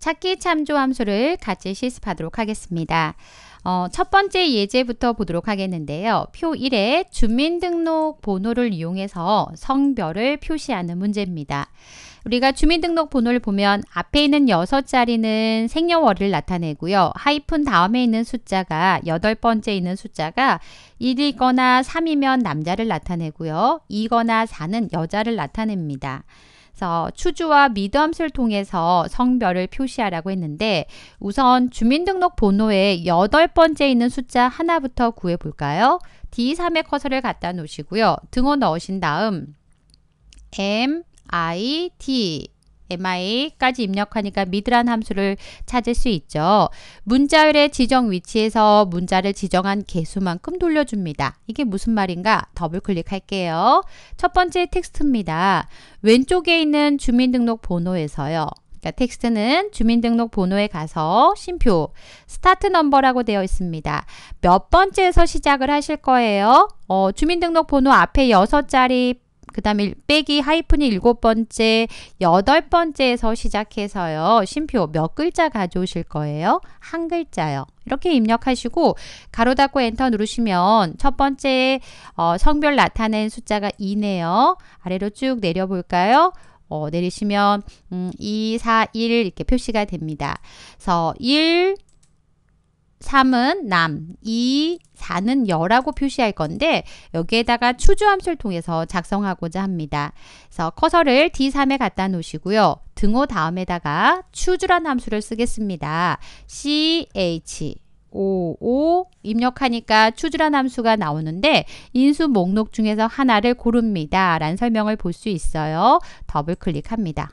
찾기 참조 함수를 같이 실습하도록 하겠습니다. 어, 첫 번째 예제부터 보도록 하겠는데요. 표 1에 주민등록 번호를 이용해서 성별을 표시하는 문제입니다. 우리가 주민등록 번호를 보면 앞에 있는 6자리는 생년월일을 나타내고요. 하이픈 다음에 있는 숫자가 8 번째 있는 숫자가 1이거나 3이면 남자를 나타내고요. 2거나 4는 여자를 나타냅니다. 그래서 추주와 미드함수를 통해서 성별을 표시하라고 했는데 우선 주민등록 번호의 여덟 번째 있는 숫자 하나부터 구해볼까요? D3에 커서를 갖다 놓으시고요. 등호 넣으신 다음 M, I, D mi까지 입력하니까 mid란 함수를 찾을 수 있죠. 문자열의 지정 위치에서 문자를 지정한 개수만큼 돌려줍니다. 이게 무슨 말인가? 더블 클릭할게요. 첫 번째 텍스트입니다. 왼쪽에 있는 주민등록번호에서요. 그러니까 텍스트는 주민등록번호에 가서 심표 스타트 넘버라고 되어 있습니다. 몇 번째에서 시작을 하실 거예요? 어, 주민등록번호 앞에 6자리 그 다음에 빼기 하이픈이 일곱 번째, 여덟 번째에서 시작해서요. 쉼표 몇 글자 가져오실 거예요? 한 글자요. 이렇게 입력하시고 가로 닫고 엔터 누르시면 첫 번째 어, 성별 나타낸 숫자가 2네요. 아래로 쭉 내려볼까요? 어, 내리시면 음, 2, 4, 1 이렇게 표시가 됩니다. 그래서 1, 3은 남, 2, 4는 여라고 표시할 건데 여기에다가 추주함수를 통해서 작성하고자 합니다. 그래서 커서를 D3에 갖다 놓으시고요. 등호 다음에다가 추주란 함수를 쓰겠습니다. CH 55 입력하니까 추주란 함수가 나오는데 인수 목록 중에서 하나를 고릅니다. 라는 설명을 볼 수 있어요. 더블 클릭합니다.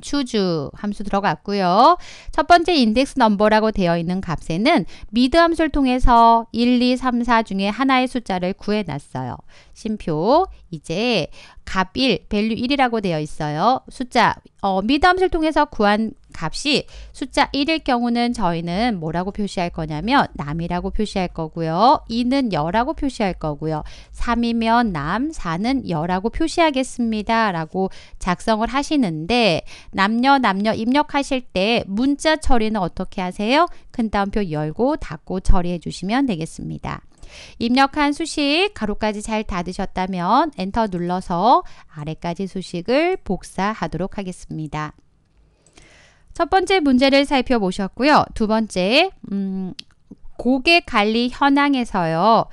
추주 함수 들어갔고요. 첫 번째 인덱스 넘버라고 되어 있는 값에는 미드 함수를 통해서 1, 2, 3, 4 중에 하나의 숫자를 구해놨어요. 심표 이제 값 1, 밸류 1이라고 되어 있어요. 숫자 어, 미드 함수를 통해서 구한 값이 숫자 1일 경우는 저희는 뭐라고 표시할 거냐면 남이라고 표시할 거고요. 2는 여라고 표시할 거고요. 3이면 남, 4는 여라고 표시하겠습니다. 라고 작성을 하시는데 남녀, 남녀 입력하실 때 문자 처리는 어떻게 하세요? 큰따옴표 열고 닫고 처리해 주시면 되겠습니다. 입력한 수식 가로까지 잘 닫으셨다면 엔터 눌러서 아래까지 수식을 복사하도록 하겠습니다. 첫 번째 문제를 살펴보셨고요. 두 번째, 음, 고객 관리 현황에서요.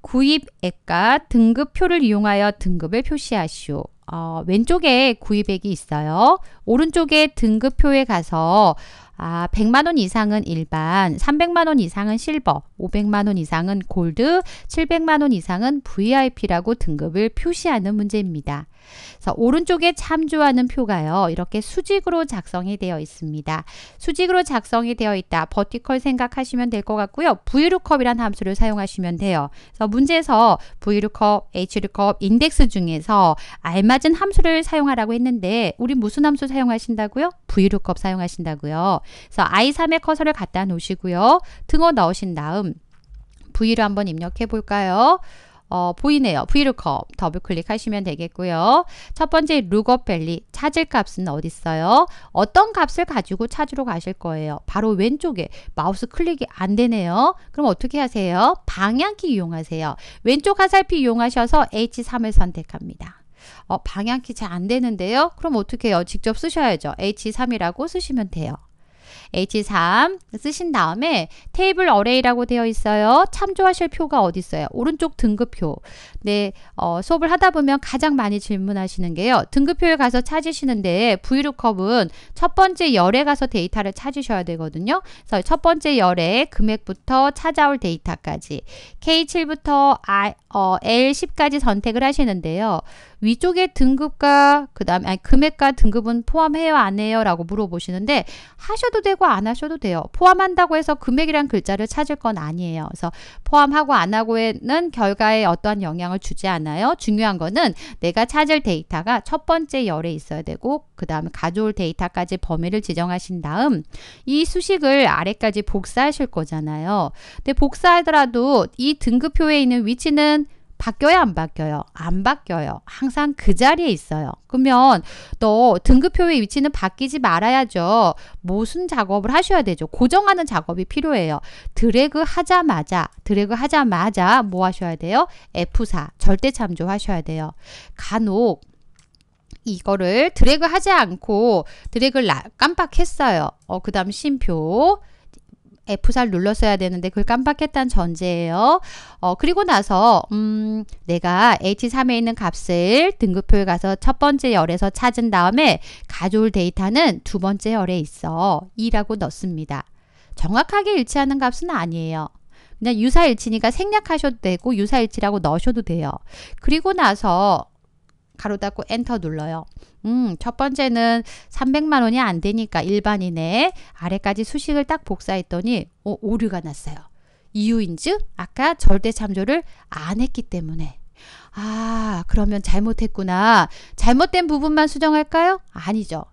구입액과 등급표를 이용하여 등급을 표시하시오. 어, 왼쪽에 구입액이 있어요. 오른쪽에 등급표에 가서 아, 100만원 이상은 일반, 300만원 이상은 실버, 500만원 이상은 골드, 700만원 이상은 VIP라고 등급을 표시하는 문제입니다. 그래서 오른쪽에 참조하는 표가요. 이렇게 수직으로 작성이 되어 있습니다. 수직으로 작성이 되어 있다. 버티컬 생각하시면 될 것 같고요. VLOOKUP이란 함수를 사용하시면 돼요. 그래서 문제에서 VLOOKUP, HLOOKUP, 인덱스 중에서 알맞은 함수를 사용하라고 했는데 우리 무슨 함수 사용하신다고요? VLOOKUP 사용하신다고요. 그래서 I3에 커서를 갖다 놓으시고요. 등호 넣으신 다음 V로 한번 입력해 볼까요? 어, 보이네요. v l o o 더블 클릭하시면 되겠고요. 첫 번째 l o 밸리 찾을 값은 어디 있어요? 어떤 값을 가지고 찾으러 가실 거예요? 바로 왼쪽에 마우스 클릭이 안 되네요. 그럼 어떻게 하세요? 방향키 이용하세요. 왼쪽 화살표 이용하셔서 H3을 선택합니다. 어, 방향키 잘 안 되는데요. 그럼 어떻게 해요? 직접 쓰셔야죠. H3이라고 쓰시면 돼요. H3 쓰신 다음에 테이블 어레이라고 되어 있어요. 참조하실 표가 어디 있어요? 오른쪽 등급표. 네, 어, 수업을 하다 보면 가장 많이 질문하시는 게요. 등급표에 가서 찾으시는데 브이룩컵은 첫 번째 열에 가서 데이터를 찾으셔야 되거든요. 그래서 첫 번째 열에 금액부터 찾아올 데이터까지 K7부터 I, 어, L10까지 선택을 하시는데요. 위쪽에 등급과 그다음에 금액과 등급은 포함해요 안 해요라고 물어보시는데 하셔도 되고 안 하셔도 돼요. 포함한다고 해서 금액이란 글자를 찾을 건 아니에요. 그래서 포함하고 안 하고에는 결과에 어떠한 영향을 영향을 주지 않아요. 중요한 거는 내가 찾을 데이터가 첫 번째 열에 있어야 되고 그 다음에 가져올 데이터까지 범위를 지정하신 다음 이 수식을 아래까지 복사하실 거잖아요. 근데 복사하더라도 이 등급표에 있는 위치는 바뀌어요, 안 바뀌어요? 안 바뀌어요. 항상 그 자리에 있어요. 그러면 또 등급표의 위치는 바뀌지 말아야죠. 모순 작업을 하셔야 되죠. 고정하는 작업이 필요해요. 드래그 하자마자, 드래그 하자마자 뭐 하셔야 돼요? F4, 절대 참조 하셔야 돼요. 간혹 이거를 드래그 하지 않고 드래그를 깜빡했어요. 어, 그 다음 심표. F4를 눌렀어야 되는데 그걸 깜빡했다는 전제예요. 어, 그리고 나서 음, 내가 H3에 있는 값을 등급표에 가서 첫 번째 열에서 찾은 다음에 가져올 데이터는 두 번째 열에 있어. 2라고 넣습니다. 정확하게 일치하는 값은 아니에요. 그냥 유사일치니까 생략하셔도 되고 유사일치라고 넣으셔도 돼요. 그리고 나서 가로 닫고 엔터 눌러요. 음, 첫 번째는 300만 원이 안 되니까 일반인의 아래까지 수식을 딱 복사했더니 어, 오류가 났어요. 이유인즉 아까 절대 참조를 안 했기 때문에 아, 그러면 잘못했구나. 잘못된 부분만 수정할까요? 아니죠.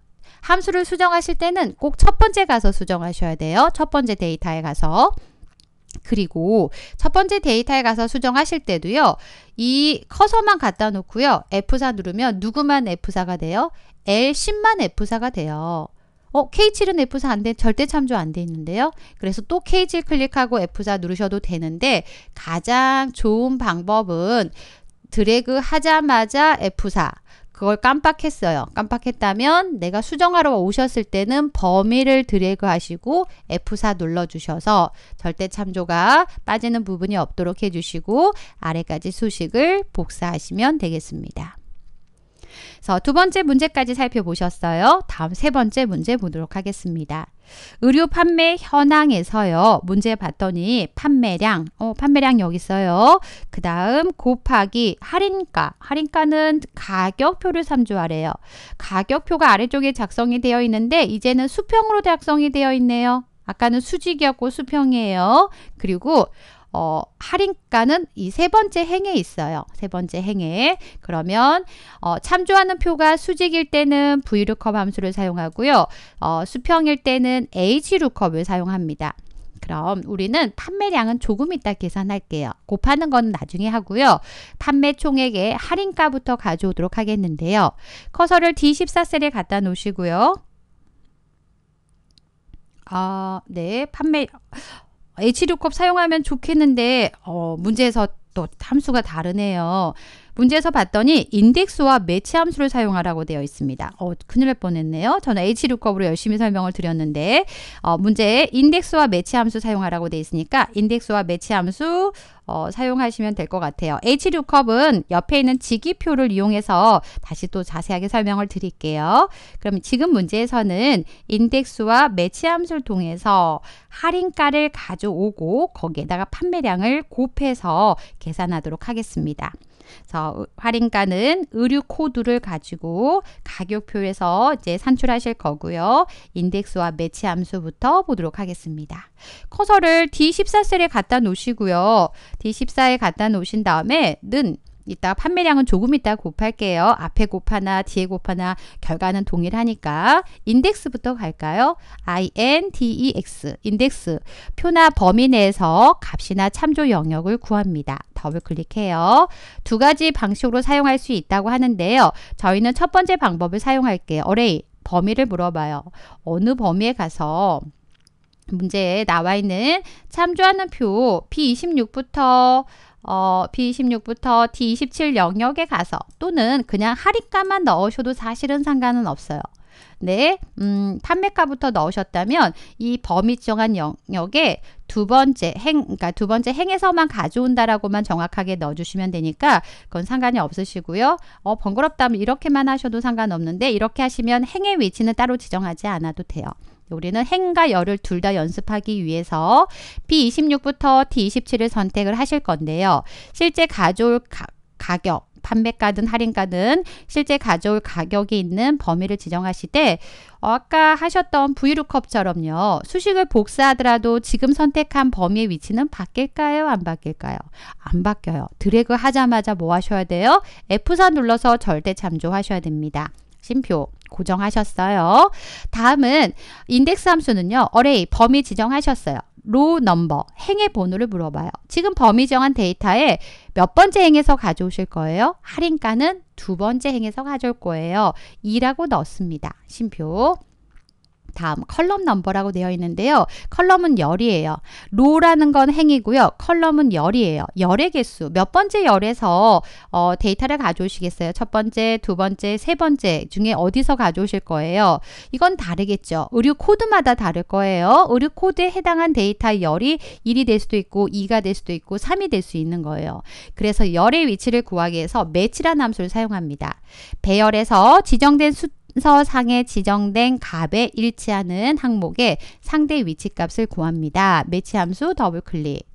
함수를 수정하실 때는 꼭 첫 번째 가서 수정하셔야 돼요. 첫 번째 데이터에 가서 그리고 첫 번째 데이터에 가서 수정하실 때도요. 이 커서만 갖다 놓고요. F4 누르면 누구만 F4가 돼요? L10만 F4가 돼요. 어, K7은 F4 안 돼, 절대 참조 안 돼 있는데요. 그래서 또 K7 클릭하고 F4 누르셔도 되는데 가장 좋은 방법은 드래그 하자마자 F4 그걸 깜빡했어요. 깜빡했다면 내가 수정하러 오셨을 때는 범위를 드래그 하시고 F4 눌러주셔서 절대 참조가 빠지는 부분이 없도록 해주시고 아래까지 수식을 복사하시면 되겠습니다. 그래서 두 번째 문제까지 살펴보셨어요. 다음 세 번째 문제 보도록 하겠습니다. 의류 판매 현황에서요. 문제 봤더니 판매량, 어, 판매량 여기 있어요. 그 다음 곱하기 할인가. 할인가는 가격표를 삼주하래요. 가격표가 아래쪽에 작성이 되어 있는데 이제는 수평으로 작성이 되어 있네요. 아까는 수직이었고 수평이에요. 그리고 어, 할인가는 이 세 번째 행에 있어요. 세 번째 행에. 그러면 어, 참조하는 표가 수직일 때는 VLOOKUP 함수를 사용하고요. 어, 수평일 때는 HLOOKUP을 사용합니다. 그럼 우리는 판매량은 조금 이따 계산할게요. 곱하는 건 나중에 하고요. 판매 총액의 할인가부터 가져오도록 하겠는데요. 커서를 D14셀에 갖다 놓으시고요. 아, 네, 판매 H6컵 사용하면 좋겠는데 어, 문제에서 또 함수가 다르네요. 문제에서 봤더니 인덱스와 매치 함수를 사용하라고 되어 있습니다. 어, 큰일 날 뻔했네요. 저는 H룩업으로 열심히 설명을 드렸는데 어, 문제에 인덱스와 매치 함수 사용하라고 되어 있으니까 인덱스와 매치 함수 어, 사용하시면 될 것 같아요. H룩컵은 옆에 있는 지기표를 이용해서 다시 또 자세하게 설명을 드릴게요. 그럼 지금 문제에서는 인덱스와 매치함수를 통해서 할인가를 가져오고 거기에다가 판매량을 곱해서 계산하도록 하겠습니다. 그래서 할인가는 의류 코드를 가지고 가격표에서 이제 산출하실 거고요. 인덱스와 매치 함수부터 보도록 하겠습니다. 커서를 D14셀에 갖다 놓으시고요. D14에 갖다 놓으신 다음에 는 이따 판매량은 조금 이따 곱할게요. 앞에 곱하나 뒤에 곱하나 결과는 동일하니까 인덱스부터 갈까요? index 인덱스 표나 범위 내에서 값이나 참조 영역을 구합니다. 더블 클릭해요. 두 가지 방식으로 사용할 수 있다고 하는데요. 저희는 첫 번째 방법을 사용할게요. 어레이 범위를 물어봐요. 어느 범위에 가서 문제에 나와 있는 참조하는 표 B26부터 어, B26부터 D27 영역에 가서 또는 그냥 할인가만 넣으셔도 사실은 상관은 없어요. 네, 음, 판매가부터 넣으셨다면 이 범위 정한 영역에 두 번째 행, 그러니까 두 번째 행에서만 가져온다라고만 정확하게 넣어주시면 되니까 그건 상관이 없으시고요. 어, 번거롭다면 이렇게만 하셔도 상관없는데 이렇게 하시면 행의 위치는 따로 지정하지 않아도 돼요. 우리는 행과 열을 둘 다 연습하기 위해서 B26부터 D27을 선택을 하실 건데요. 실제 가져올 가, 가격 판매가든 할인가든 실제 가져올 가격이 있는 범위를 지정하실 때 아까 하셨던 브이룩컵처럼요 수식을 복사하더라도 지금 선택한 범위의 위치는 바뀔까요? 안 바뀔까요? 안 바뀌어요. 드래그 하자마자 뭐 하셔야 돼요? F4 눌러서 절대 참조하셔야 됩니다. 심표 고정하셨어요. 다음은 인덱스 함수는요. 어레이 범위 지정하셨어요. 로 넘버 행의 번호를 물어봐요. 지금 범위 정한 데이터에 몇 번째 행에서 가져오실 거예요? 할인가는 두 번째 행에서 가져올 거예요. 2라고 넣습니다. 심표. 다음 컬럼 넘버라고 되어 있는데요. 컬럼은 열이에요. 로라는 건 행이고요. 컬럼은 열이에요. 열의 개수. 몇 번째 열에서 어, 데이터를 가져오시겠어요? 첫 번째, 두 번째, 세 번째 중에 어디서 가져오실 거예요? 이건 다르겠죠. 의류 코드마다 다를 거예요. 의류 코드에 해당한 데이터 열이 1이 될 수도 있고 2가 될 수도 있고 3이 될 수 있는 거예요. 그래서 열의 위치를 구하기 위해서 매치라는 함수를 사용합니다. 배열에서 지정된 숫자 서상에 지정된 값에 일치하는 항목의 상대 위치값을 구합니다. 매치함수 더블클릭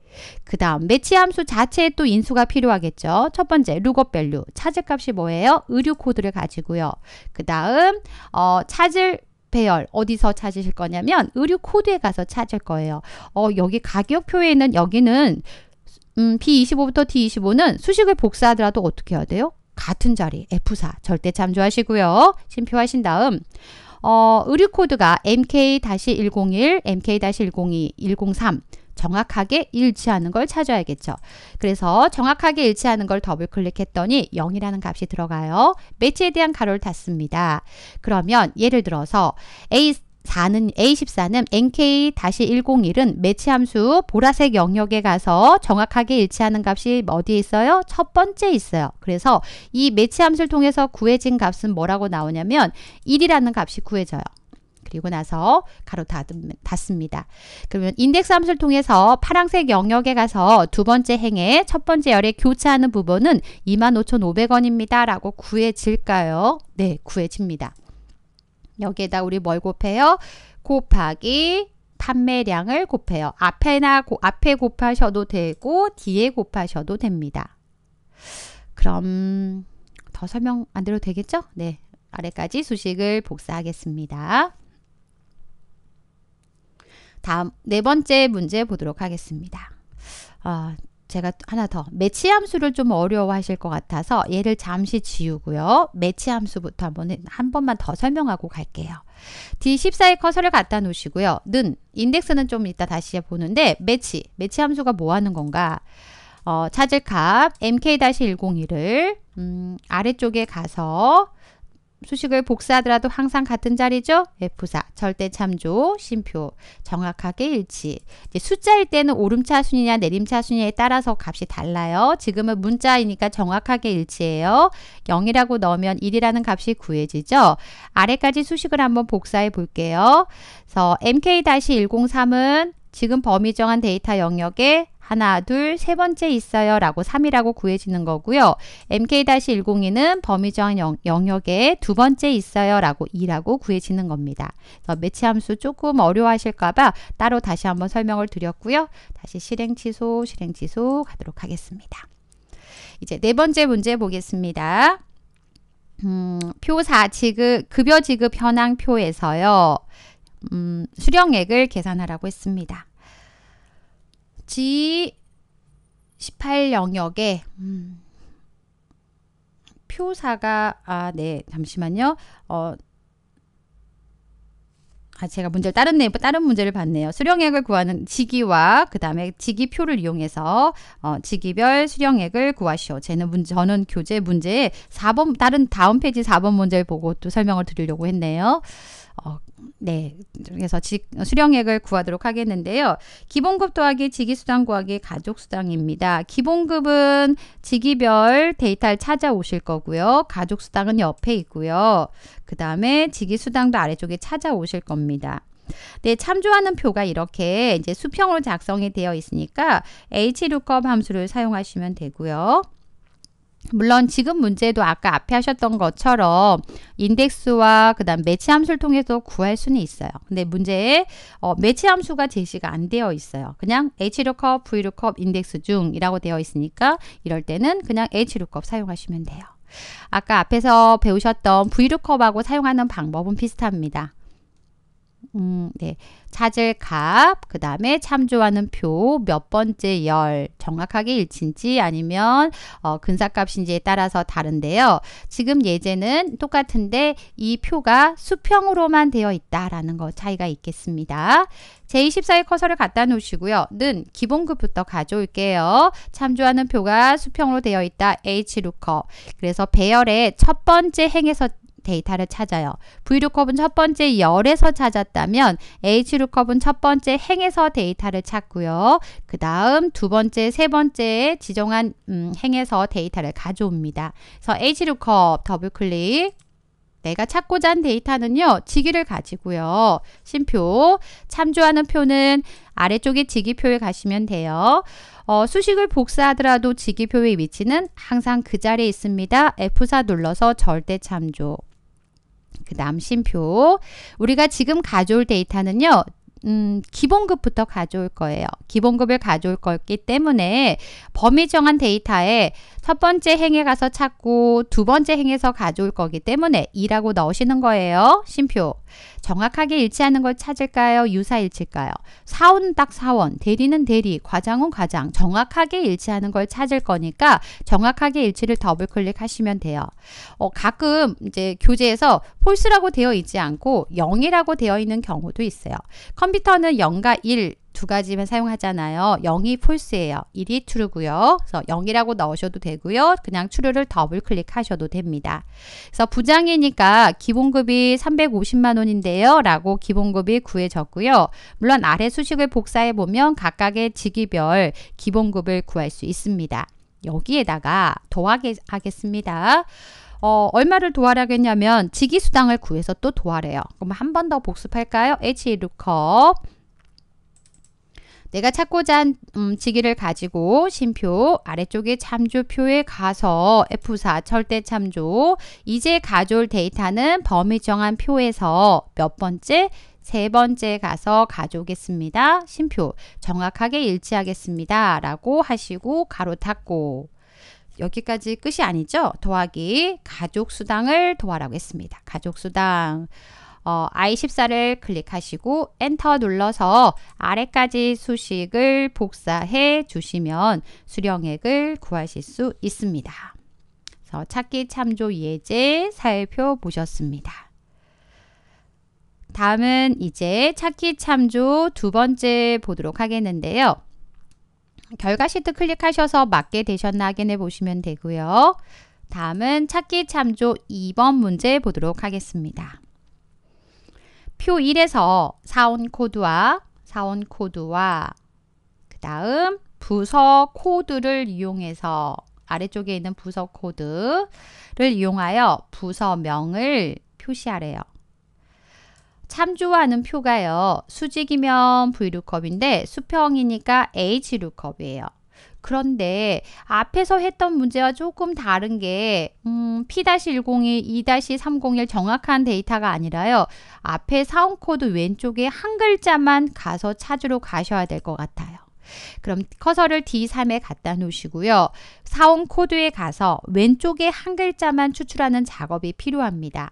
그 다음 매치함수 자체에 또 인수가 필요하겠죠. 첫 번째 룩업 밸류 찾을 값이 뭐예요? 의류 코드를 가지고요. 그 다음 어, 찾을 배열 어디서 찾으실 거냐면 의류 코드에 가서 찾을 거예요. 어, 여기 가격표에 는 여기는 음, B25부터 D25는 수식을 복사하더라도 어떻게 해야 돼요? 같은 자리 F4 절대 참조하시고요. 심표하신 다음 어, 의류 코드가 MK-101, MK-102, 103 정확하게 일치하는 걸 찾아야겠죠. 그래서 정확하게 일치하는 걸 더블 클릭했더니 0이라는 값이 들어가요. 매치에 대한 가로를 닫습니다. 그러면 예를 들어서 A 4는 A14는 NK-101은 매치 함수 보라색 영역에 가서 정확하게 일치하는 값이 어디에 있어요? 첫 번째 있어요. 그래서 이 매치 함수를 통해서 구해진 값은 뭐라고 나오냐면 1이라는 값이 구해져요. 그리고 나서 가로 닫습니다. 그러면 인덱스 함수를 통해서 파란색 영역에 가서 두 번째 행에 첫 번째 열에 교차하는 부분은 25,500원입니다. 라고 구해질까요? 네, 구해집니다. 여기에다 우리 뭘 곱해요? 곱하기 판매량을 곱해요. 앞에나 고, 앞에 곱하셔도 되고 뒤에 곱하셔도 됩니다. 그럼 더 설명 안 드려도 되겠죠? 네, 아래까지 수식을 복사하겠습니다. 다음 네 번째 문제 보도록 하겠습니다. 어, 제가 하나 더 매치 함수를 좀 어려워하실 것 같아서 얘를 잠시 지우고요. 매치 함수부터 한번 한 번만 더 설명하고 갈게요. D14에 커서를 갖다 놓으시고요. 는 인덱스는 좀 이따 다시 보는데 매치 매치 함수가 뭐 하는 건가? 어, 찾을 값 mk-101을 음, 아래쪽에 가서 수식을 복사하더라도 항상 같은 자리죠? F4, 절대 참조, 심표, 정확하게 일치. 이제 숫자일 때는 오름차순이냐 내림차순이냐에 따라서 값이 달라요. 지금은 문자이니까 정확하게 일치해요. 0이라고 넣으면 1이라는 값이 구해지죠? 아래까지 수식을 한번 복사해 볼게요. 그래서 mk-103은 지금 범위 정한 데이터 영역에 하나, 둘, 세 번째 있어요. 라고 3이라고 구해지는 거고요. MK-102는 범위 정한 영역에 두 번째 있어요. 라고 2라고 구해지는 겁니다. 그래서 매치 함수 조금 어려워하실까봐 따로 다시 한번 설명을 드렸고요. 다시 실행 취소, 실행 취소 가도록 하겠습니다. 이제 네 번째 문제 보겠습니다. 음, 표 4, 지급, 급여 지급 현황표에서요. 음, 수령액을 계산하라고 했습니다. G 18 영역에 음, 표사가 아 네 잠시만요. 어, 아, 제가 문제를 다른 네 다른 문제를 봤네요. 수령액을 구하는 지기와그 다음에 지기표를 이용해서 어, 지기별 수령액을 구하시오. 쟤는 문제, 저는 교재 문제 4번 다른 다음 페이지 4번 문제를 보고 또 설명을 드리려고 했네요. 어, 네. 그래서 지, 수령액을 구하도록 하겠는데요. 기본급 더하기 직위수당 구하기 가족수당입니다. 기본급은 직위별 데이터를 찾아오실 거고요. 가족수당은 옆에 있고요. 그 다음에 직위수당도 아래쪽에 찾아오실 겁니다. 네, 참조하는 표가 이렇게 이제 수평으로 작성이 되어 있으니까 h l o 함수를 사용하시면 되고요. 물론 지금 문제도 아까 앞에 하셨던 것처럼 인덱스와 그 다음 매치 함수를 통해서 구할 수는 있어요. 근데 문제에 어, 매치 함수가 제시가 안 되어 있어요. 그냥 HLOOKUP, VLOOKUP, 인덱스 중이라고 되어 있으니까 이럴 때는 그냥 HLOOKUP 사용하시면 돼요. 아까 앞에서 배우셨던 VLOOKUP하고 사용하는 방법은 비슷합니다. 음, 네. 찾을 값, 그 다음에 참조하는 표, 몇 번째 열, 정확하게 일치인지 아니면 어, 근사값인지에 따라서 다른데요. 지금 예제는 똑같은데 이 표가 수평으로만 되어 있다라는 거 차이가 있겠습니다. 제24의 커서를 갖다 놓으시고요. 는 기본급부터 가져올게요. 참조하는 표가 수평으로 되어 있다. H루커. 그래서 배열의 첫 번째 행에서 데이터를 찾아요. Vlookup은 첫 번째 열에서 찾았다면 Hlookup은 첫 번째 행에서 데이터를 찾고요. 그 다음 두 번째, 세 번째 지정한 음, 행에서 데이터를 가져옵니다. 그래서 Hlookup 더블클릭 내가 찾고자 한 데이터는요. 지기를 가지고요. 심표 참조하는 표는 아래쪽에 지기표에 가시면 돼요. 어, 수식을 복사하더라도 지기표의 위치는 항상 그 자리에 있습니다. F4 눌러서 절대 참조 그 남심표. 우리가 지금 가져올 데이터는요. 음, 기본급부터 가져올 거예요. 기본급을 가져올 거기 때문에 범위 정한 데이터에 첫 번째 행에 가서 찾고 두 번째 행에서 가져올 거기 때문에 2라고 넣으시는 거예요. 심표. 정확하게 일치하는 걸 찾을까요? 유사일치일까요? 사원 딱 사원, 대리는 대리, 과장은 과장. 정확하게 일치하는 걸 찾을 거니까 정확하게 일치를 더블 클릭하시면 돼요. 어, 가끔 이제 교재에서 폴스라고 되어 있지 않고 0이라고 되어 있는 경우도 있어요. 컴퓨터는 0과 1, 두 가지만 사용하잖아요. 0이 false예요. 1이 true고요. 그래서 0이라고 넣으셔도 되고요. 그냥 true를 더블 클릭하셔도 됩니다. 그래서 부장이니까 기본급이 350만 원인데요. 라고 기본급이 구해졌고요. 물론 아래 수식을 복사해 보면 각각의 직위별 기본급을 구할 수 있습니다. 여기에다가 더하겠습니다. 어, 얼마를 도하려겠냐면 지기수당을 구해서 또도와래요 그럼 한 번 더 복습할까요? h l o o k u 내가 찾고자 한 음, 직위를 가지고 심표 아래쪽에 참조표에 가서 F4 절대 참조 이제 가져올 데이터는 범위 정한 표에서 몇 번째? 세 번째 가서 가져오겠습니다. 심표 정확하게 일치하겠습니다. 라고 하시고 가로 닫고 여기까지 끝이 아니죠. 더하기 가족 수당을 도하라고 했습니다. 가족 수당. 어, I14를 클릭하시고 엔터 눌러서 아래까지 수식을 복사해 주시면 수령액을 구하실 수 있습니다. 그래서 찾기 참조 예제 살펴보셨습니다. 다음은 이제 찾기 참조 두 번째 보도록 하겠는데요. 결과 시트 클릭하셔서 맞게 되셨나 확인해 보시면 되고요. 다음은 찾기 참조 2번 문제 보도록 하겠습니다. 표 1에서 사원 코드와 사원 코드와 그 다음 부서 코드를 이용해서 아래쪽에 있는 부서 코드를 이용하여 부서명을 표시하래요. 참조하는 표가요. 수직이면 VLOOKUP인데 수평이니까 HLOOKUP이에요. 그런데 앞에서 했던 문제와 조금 다른 게 음, P-101, 2-301 정확한 데이터가 아니라요. 앞에 사원 코드 왼쪽에 한 글자만 가서 찾으러 가셔야 될 것 같아요. 그럼 커서를 D3에 갖다 놓으시고요. 사원 코드에 가서 왼쪽에 한 글자만 추출하는 작업이 필요합니다.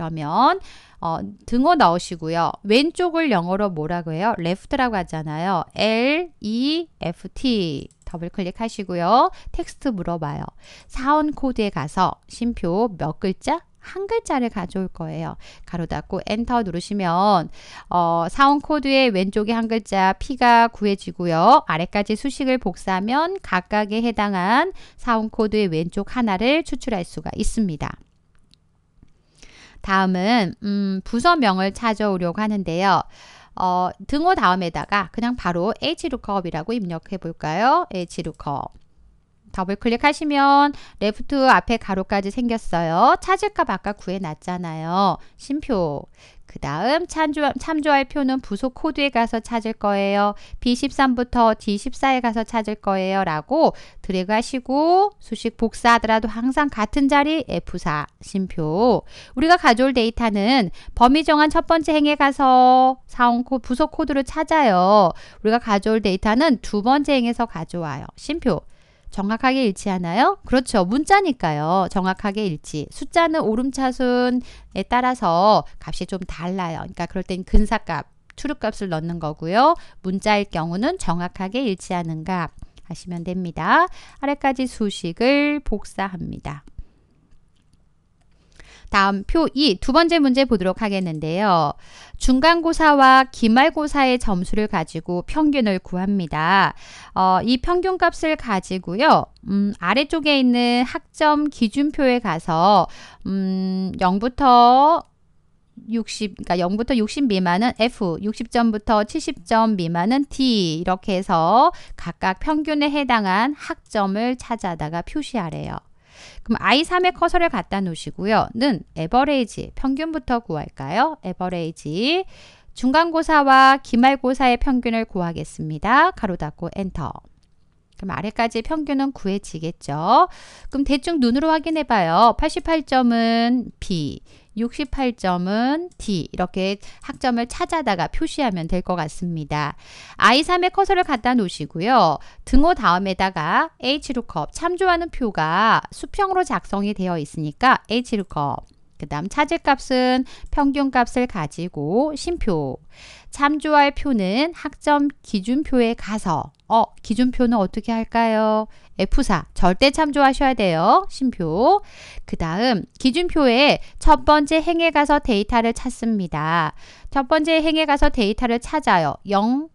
그러면 어, 등호 넣으시고요. 왼쪽을 영어로 뭐라고 해요? left라고 하잖아요. L, E, F, T 더블 클릭하시고요. 텍스트 물어봐요. 사원 코드에 가서 심표 몇 글자? 한 글자를 가져올 거예요. 가로 닫고 엔터 누르시면 어, 사원 코드의 왼쪽에 한 글자 P가 구해지고요. 아래까지 수식을 복사하면 각각에 해당한 사원 코드의 왼쪽 하나를 추출할 수가 있습니다. 다음은 음, 부서명을 찾아오려고 하는데요. 어, 등호 다음에다가 그냥 바로 hlookup 이라고 입력해 볼까요? hlookup 더블 클릭하시면 레프트 앞에 가로까지 생겼어요. 찾을값 아까 구해놨잖아요. 심표. 그 다음 참조, 참조할 표는 부속 코드에 가서 찾을 거예요. B13부터 D14에 가서 찾을 거예요. 라고 드래그 하시고 수식 복사하더라도 항상 같은 자리 F4 심표 우리가 가져올 데이터는 범위 정한 첫 번째 행에 가서 사원 코 부속 코드를 찾아요. 우리가 가져올 데이터는 두 번째 행에서 가져와요. 심표 정확하게 일치하나요? 그렇죠. 문자니까요. 정확하게 일치. 숫자는 오름차순에 따라서 값이 좀 달라요. 그러니까 그럴 땐 근사값, 출입값을 넣는 거고요. 문자일 경우는 정확하게 일치하는 값 하시면 됩니다. 아래까지 수식을 복사합니다. 다음 표 2, 두 번째 문제 보도록 하겠는데요. 중간고사와 기말고사의 점수를 가지고 평균을 구합니다. 어, 이 평균값을 가지고요. 음, 아래쪽에 있는 학점 기준표에 가서 음, 0부터 60, 그러니까 0부터 60 미만은 F, 60점부터 70점 미만은 D 이렇게 해서 각각 평균에 해당한 학점을 찾아다가 표시하래요. 그럼 I3의 커서를 갖다 놓으시고요. 는 에버레이지, 평균부터 구할까요? 에버레이지, 중간고사와 기말고사의 평균을 구하겠습니다. 가로 닫고 엔터. 그럼 아래까지 평균은 구해지겠죠. 그럼 대충 눈으로 확인해봐요. 88점은 B, 68점은 D 이렇게 학점을 찾아다가 표시하면 될 것 같습니다. I3에 커서를 갖다 놓으시고요. 등호 다음에다가 H루컵 참조하는 표가 수평으로 작성이 되어 있으니까 H루컵 그 다음 찾을 값은 평균값을 가지고 심표 참조할 표는 학점 기준표에 가서 어 기준표는 어떻게 할까요? f 사 절대 참조하셔야 돼요. 심표. 그 다음 기준표에 첫 번째 행에 가서 데이터를 찾습니다. 첫 번째 행에 가서 데이터를 찾아요. 0,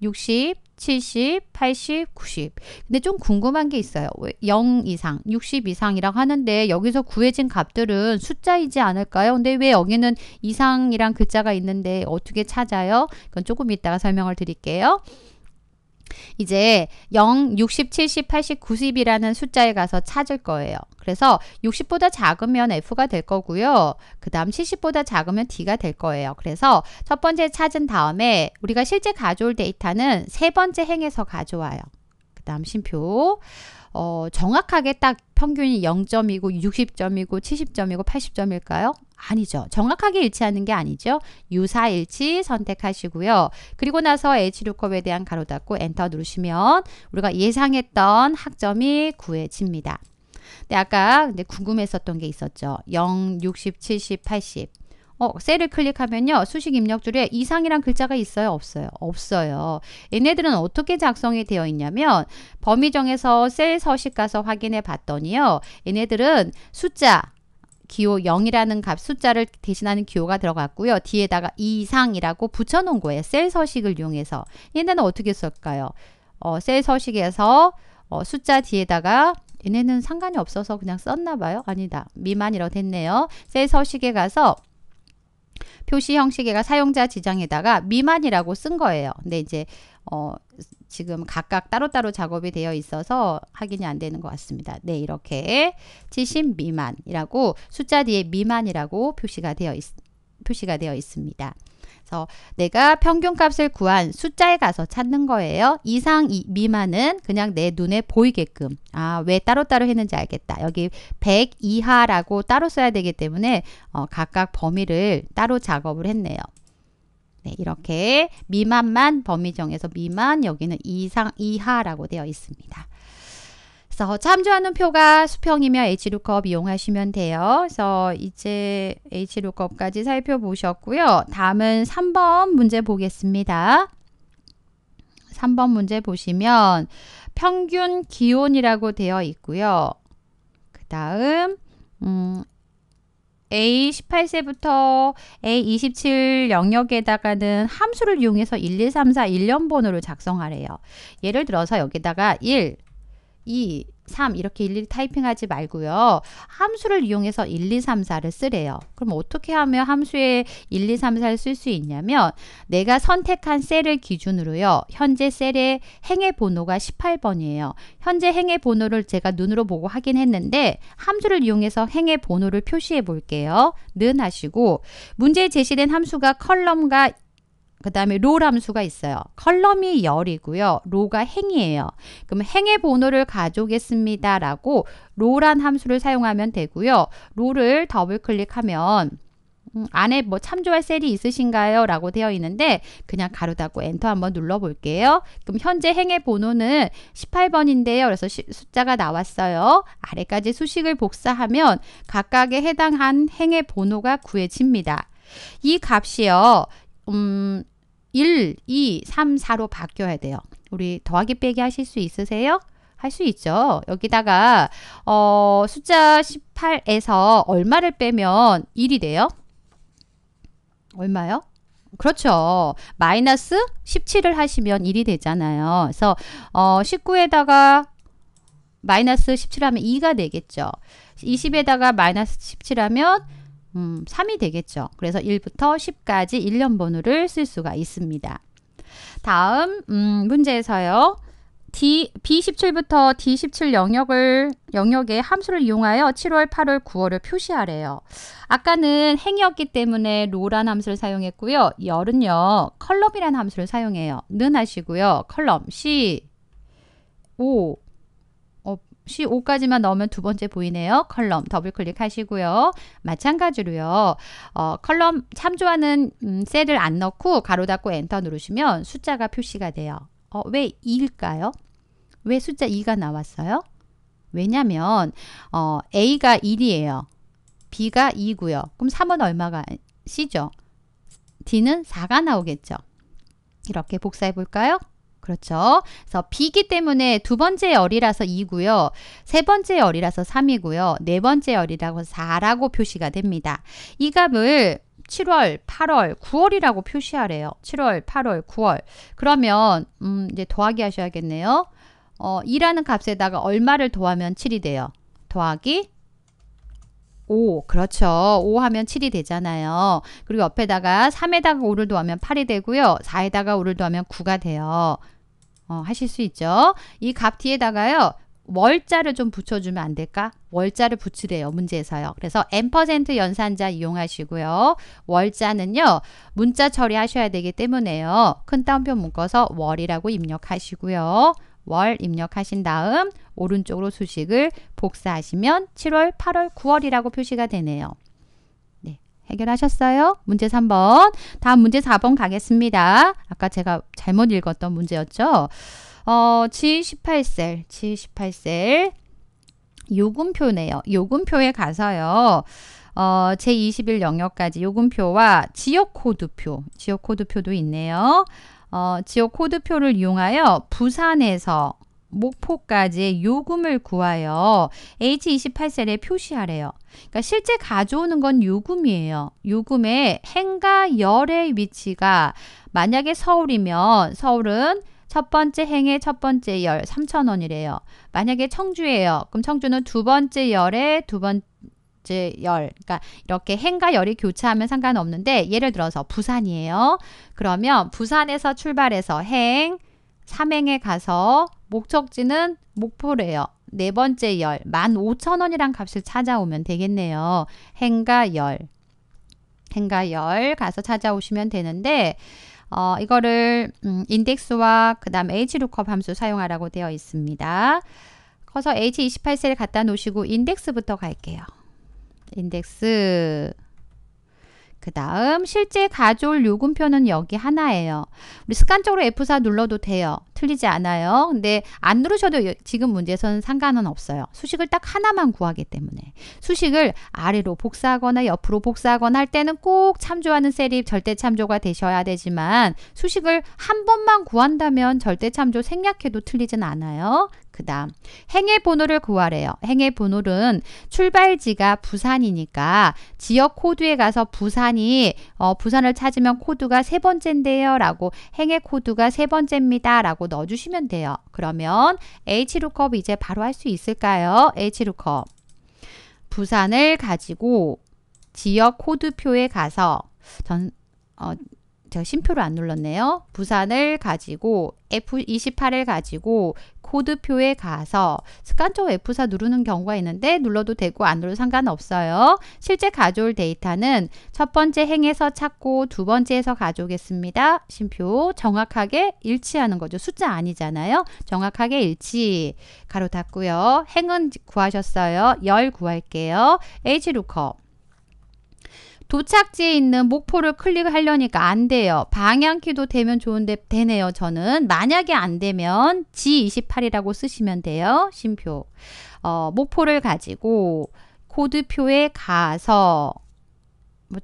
60, 70, 80, 90. 근데 좀 궁금한 게 있어요. 0 이상, 60 이상이라고 하는데 여기서 구해진 값들은 숫자이지 않을까요? 근데 왜 여기는 이상이란 글자가 있는데 어떻게 찾아요? 그건 조금 이따가 설명을 드릴게요. 이제 0, 60, 70, 80, 90이라는 숫자에 가서 찾을 거예요. 그래서 60보다 작으면 F가 될 거고요. 그 다음 70보다 작으면 D가 될 거예요. 그래서 첫 번째 찾은 다음에 우리가 실제 가져올 데이터는 세 번째 행에서 가져와요. 그 다음 심표 어, 정확하게 딱 평균이 0점이고 60점이고 70점이고 80점일까요? 아니죠. 정확하게 일치하는 게 아니죠. 유사일치 선택하시고요. 그리고 나서 H루컵에 대한 가로 닫고 엔터 누르시면 우리가 예상했던 학점이 구해집니다. 네, 아까 근데 궁금했었던 게 있었죠. 0, 60, 70, 80. 어, 셀을 클릭하면요. 수식 입력 줄에 이상이란 글자가 있어요? 없어요? 없어요. 얘네들은 어떻게 작성이 되어 있냐면 범위 정에서 셀 서식 가서 확인해 봤더니요. 얘네들은 숫자 기호 0이라는 값 숫자를 대신하는 기호가 들어갔고요. 뒤에다가 이상이라고 붙여놓은 거예요. 셀 서식을 이용해서. 얘네는 어떻게 썼까요 어, 셀 서식에서 어, 숫자 뒤에다가 얘네는 상관이 없어서 그냥 썼나 봐요. 아니다. 미만이라고 됐네요. 셀 서식에 가서 표시 형식에가 사용자 지정에다가 미만이라고 쓴 거예요. 근데 이제 어, 지금 각각 따로따로 작업이 되어 있어서 확인이 안 되는 것 같습니다. 네, 이렇게 70 미만이라고 숫자 뒤에 미만이라고 표시가 되어 있, 표시가 되어 있습니다. 그래서 내가 평균값을 구한 숫자에 가서 찾는 거예요. 이상 이, 미만은 그냥 내 눈에 보이게끔 아왜 따로따로 했는지 알겠다. 여기 100 이하라고 따로 써야 되기 때문에 어, 각각 범위를 따로 작업을 했네요. 네, 이렇게 미만만 범위 정해서 미만 여기는 이상 이하라고 되어 있습니다. 그래서 참조하는 표가 수평이며 HLOOKUP 이용하시면 돼요. 그래서 이제 HLOOKUP까지 살펴보셨고요. 다음은 3번 문제 보겠습니다. 3번 문제 보시면 평균 기온이라고 되어 있고요. 그 다음 음, A18세부터 A27 영역에다가는 함수를 이용해서 1, 2, 3, 4, 1년번호를 작성하래요. 예를 들어서 여기다가 1, 2, 3 이렇게 일일이 타이핑하지 말고요. 함수를 이용해서 1, 2, 3, 4를 쓰래요. 그럼 어떻게 하면 함수에 1, 2, 3, 4를 쓸 수 있냐면 내가 선택한 셀을 기준으로요. 현재 셀의 행의 번호가 18번이에요. 현재 행의 번호를 제가 눈으로 보고 확인했는데 함수를 이용해서 행의 번호를 표시해 볼게요. 는 하시고 문제에 제시된 함수가 컬럼과 그 다음에 로함수가 있어요. 컬럼이 열이고요. 로가 행이에요. 그럼 행의 번호를 가져오겠습니다. 라고 로란 함수를 사용하면 되고요. 로를 더블 클릭하면 음, 안에 뭐 참조할 셀이 있으신가요? 라고 되어 있는데 그냥 가로 닫고 엔터 한번 눌러 볼게요. 그럼 현재 행의 번호는 18번인데요. 그래서 시, 숫자가 나왔어요. 아래까지 수식을 복사하면 각각에 해당한 행의 번호가 구해집니다. 이 값이요. 음, 1, 2, 3, 4로 바뀌어야 돼요. 우리 더하기 빼기 하실 수 있으세요? 할 수 있죠. 여기다가 어, 숫자 18에서 얼마를 빼면 1이 돼요? 얼마요? 그렇죠. 마이너스 17을 하시면 1이 되잖아요. 그래서 어, 19에다가 마이너스 17 하면 2가 되겠죠. 20에다가 마이너스 17 하면 음, 3이 되겠죠. 그래서 1부터 10까지 1년 번호를 쓸 수가 있습니다. 다음 음, 문제에서요. D, B17부터 D17 영역을, 영역의 함수를 이용하여 7월, 8월, 9월을 표시하래요. 아까는 행이었기 때문에 롤란 함수를 사용했고요. 열은요, 컬럼이란 함수를 사용해요. 는 하시고요. 컬럼 C, O, 15까지만 넣으면 두 번째 보이네요. 컬럼 더블 클릭하시고요. 마찬가지로요. 어, 컬럼 참조하는 음, 셀을 안 넣고 가로 닫고 엔터 누르시면 숫자가 표시가 돼요. 어, 왜 2일까요? 왜 숫자 2가 나왔어요? 왜냐면 어, A가 1이에요. B가 2고요. 그럼 3은 얼마가 C죠? D는 4가 나오겠죠. 이렇게 복사해 볼까요? 그렇죠. 그래서 b 기 때문에 두 번째 열이라서 2고요. 세 번째 열이라서 3이고요. 네 번째 열이라고 4라고 표시가 됩니다. 이 값을 7월, 8월, 9월이라고 표시하래요. 7월, 8월, 9월. 그러면 음, 이제 더하기 하셔야겠네요. 어, 2라는 값에다가 얼마를 더하면 7이 돼요? 더하기 5. 그렇죠. 5 하면 7이 되잖아요. 그리고 옆에다가 3에다가 5를 더하면 8이 되고요. 4에다가 5를 더하면 9가 돼요. 어, 하실 수 있죠. 이 값 뒤에다가요. 월자를 좀 붙여주면 안 될까? 월자를 붙이래요. 문제에서요. 그래서 n% 연산자 이용하시고요. 월자는요. 문자 처리하셔야 되기 때문에요. 큰 따옴표 묶어서 월이라고 입력하시고요. 월 입력하신 다음 오른쪽으로 수식을 복사하시면 7월, 8월, 9월이라고 표시가 되네요. 네, 해결하셨어요? 문제 3번. 다음 문제 4번 가겠습니다. 아까 제가 잘못 읽었던 문제였죠? 어, G18셀, G18셀 요금표네요. 요금표에 가서요. 어, 제21 영역까지 요금표와 지역 코드표, 지역 코드표도 있네요. 어, 지역 코드표를 이용하여 부산에서 목포까지의 요금을 구하여 H28셀에 표시하래요. 그러니까 실제 가져오는 건 요금이에요. 요금의 행과 열의 위치가 만약에 서울이면 서울은 첫 번째 행의 첫 번째 열 3,000원이래요. 만약에 청주예요. 그럼 청주는 두 번째 열의두 번, 째즉 열. 그러니까 이렇게 행과 열이 교차하면 상관없는데 예를 들어서 부산이에요. 그러면 부산에서 출발해서 행, 삼행에 가서 목적지는 목포래요. 네 번째 열, 만 오천 원이란 값을 찾아오면 되겠네요. 행과 열. 행과 열 가서 찾아오시면 되는데 어, 이거를 음, 인덱스와 그 다음 HLOOKUP 함수 사용하라고 되어 있습니다. 커서 H28셀 갖다 놓으시고 인덱스부터 갈게요. 인덱스 그 다음 실제 가져올 요금표는 여기 하나예요. 우리 습관적으로 F4 눌러도 돼요. 틀리지 않아요. 근데 안 누르셔도 지금 문제에서는 상관은 없어요. 수식을 딱 하나만 구하기 때문에 수식을 아래로 복사하거나 옆으로 복사하거나 할 때는 꼭 참조하는 셀이 절대 참조가 되셔야 되지만 수식을 한 번만 구한다면 절대 참조 생략해도 틀리진 않아요. 그 다음 행의 번호를 구하래요. 행의 번호는 출발지가 부산이니까 지역 코드에 가서 부산이 어, 부산을 찾으면 코드가 세 번째인데요. 라고 행의 코드가 세 번째입니다. 라고 넣어주시면 돼요. 그러면 hlookup 이제 바로 할 수 있을까요? hlookup 부산을 가지고 지역 코드표에 가서 전 어, 제가 심표를 안 눌렀네요. 부산을 가지고 F28을 가지고 코드표에 가서 습관적 F4 누르는 경우가 있는데 눌러도 되고 안 눌러도 상관없어요. 실제 가져올 데이터는 첫 번째 행에서 찾고 두 번째에서 가져오겠습니다. 심표 정확하게 일치하는 거죠. 숫자 아니잖아요. 정확하게 일치 가로 닫고요. 행은 구하셨어요. 열 구할게요. h l o o k 도착지에 있는 목표를 클릭하려니까 안 돼요. 방향키도 되면 좋은데 되네요. 저는 만약에 안 되면 G28이라고 쓰시면 돼요. 심표. 어, 목표를 가지고 코드표에 가서 뭐